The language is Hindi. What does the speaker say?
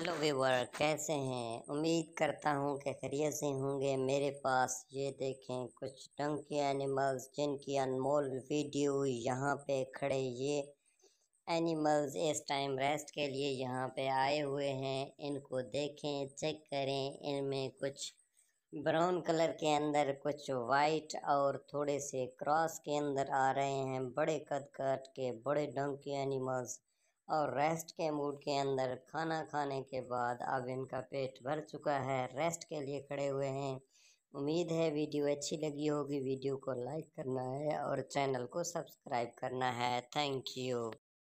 हेलो वीवर कैसे हैं उम्मीद करता हूँ कि खरीय से होंगे मेरे पास ये देखें कुछ डंकी एनिमल्स जिनकी अनमोल वीडियो यहाँ पे खड़े ये एनिमल्स इस टाइम रेस्ट के लिए यहाँ पे आए हुए हैं इनको देखें चेक करें इनमें कुछ ब्राउन कलर के अंदर कुछ वाइट और थोड़े से क्रॉस के अंदर आ रहे हैं बड़े कद कट के बड़े डंकी एनिमल्स और रेस्ट के मूड के अंदर खाना खाने के बाद अब इनका पेट भर चुका है रेस्ट के लिए खड़े हुए हैं उम्मीद है वीडियो अच्छी लगी होगी वीडियो को लाइक करना है और चैनल को सब्सक्राइब करना है थैंक यू